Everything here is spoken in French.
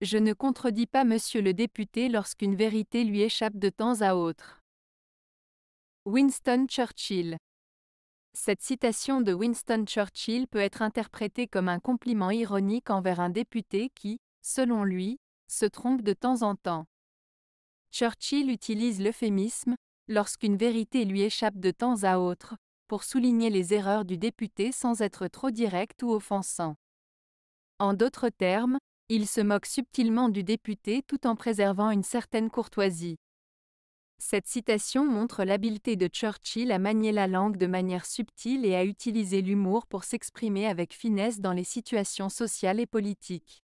Je ne contredis pas monsieur le député lorsqu'une vérité lui échappe de temps à autre. Winston Churchill Cette citation de Winston Churchill peut être interprétée comme un compliment ironique envers un député qui, selon lui, se trompe de temps en temps. Churchill utilise l'euphémisme lorsqu'une vérité lui échappe de temps à autre pour souligner les erreurs du député sans être trop direct ou offensant. En d'autres termes, il se moque subtilement du député tout en préservant une certaine courtoisie. Cette citation montre l'habileté de Churchill à manier la langue de manière subtile et à utiliser l'humour pour s'exprimer avec finesse dans les situations sociales et politiques.